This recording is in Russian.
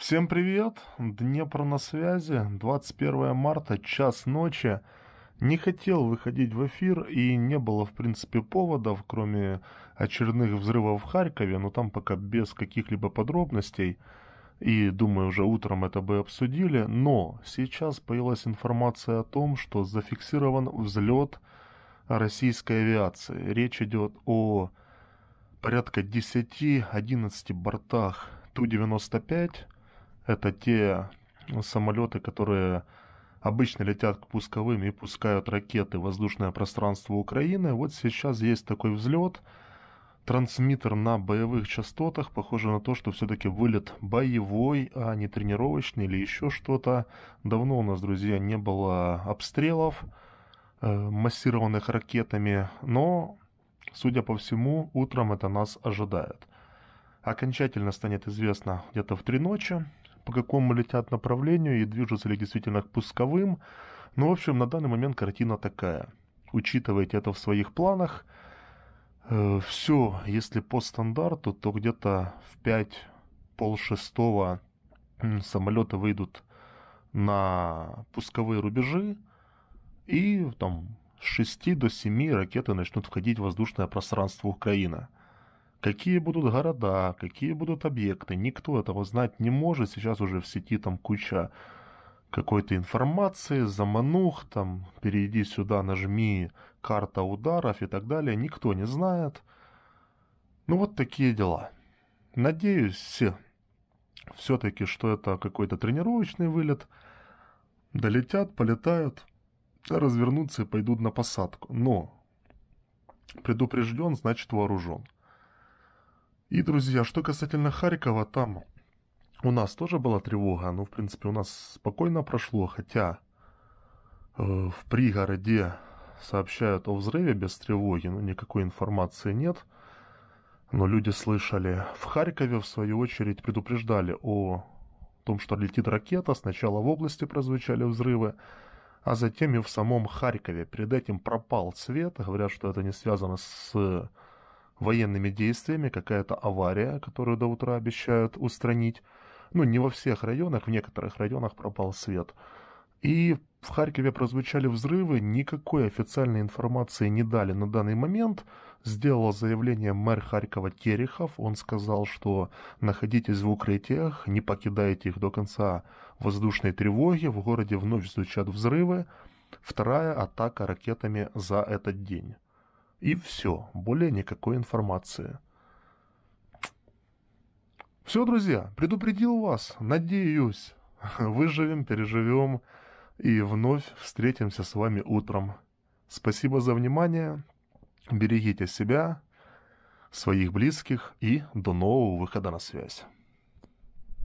Всем привет! Днепр на связи, 21 марта, час ночи. Не хотел выходить в эфир и не было, в принципе, поводов, кроме очередных взрывов в Харькове, но там пока без каких-либо подробностей. И, думаю, уже утром это бы обсудили, но сейчас появилась информация о том, что зафиксирован взлет российской авиации. Речь идет о порядка 10-11 бортах Ту-95, это те самолеты, которые обычно летят к пусковым и пускают ракеты в воздушное пространство Украины. Вот сейчас есть такой взлет. Трансмиттер на боевых частотах. Похоже на то, что все-таки вылет боевой, а не тренировочный или еще что-то. Давно у нас, друзья, не было обстрелов, э, массированных ракетами. Но, судя по всему, утром это нас ожидает. Окончательно станет известно где-то в три ночи по какому летят направлению и движутся ли действительно к пусковым. Ну, в общем, на данный момент картина такая. Учитывайте это в своих планах. Э, все, если по стандарту, то где-то в 5 шестого самолеты выйдут на пусковые рубежи, и там с 6 до 7 ракеты начнут входить в воздушное пространство Украины – Какие будут города, какие будут объекты, никто этого знать не может. Сейчас уже в сети там куча какой-то информации, заманух, там, перейди сюда, нажми, карта ударов и так далее. Никто не знает. Ну вот такие дела. Надеюсь, все-таки, что это какой-то тренировочный вылет. Долетят, полетают, развернутся и пойдут на посадку. Но предупрежден, значит вооружен. И, друзья, что касательно Харькова, там у нас тоже была тревога, но, ну, в принципе, у нас спокойно прошло, хотя э, в пригороде сообщают о взрыве без тревоги, но ну, никакой информации нет. Но люди слышали. В Харькове, в свою очередь, предупреждали о том, что летит ракета. Сначала в области прозвучали взрывы, а затем и в самом Харькове. Перед этим пропал свет. Говорят, что это не связано с военными действиями, какая-то авария, которую до утра обещают устранить. Ну, не во всех районах, в некоторых районах пропал свет. И в Харькове прозвучали взрывы, никакой официальной информации не дали на данный момент. Сделал заявление мэр Харькова Терехов. Он сказал, что находитесь в укрытиях, не покидайте их до конца воздушной тревоги. В городе вновь звучат взрывы. Вторая атака ракетами за этот день. И все, более никакой информации. Все, друзья, предупредил вас, надеюсь. Выживем, переживем и вновь встретимся с вами утром. Спасибо за внимание, берегите себя, своих близких и до нового выхода на связь.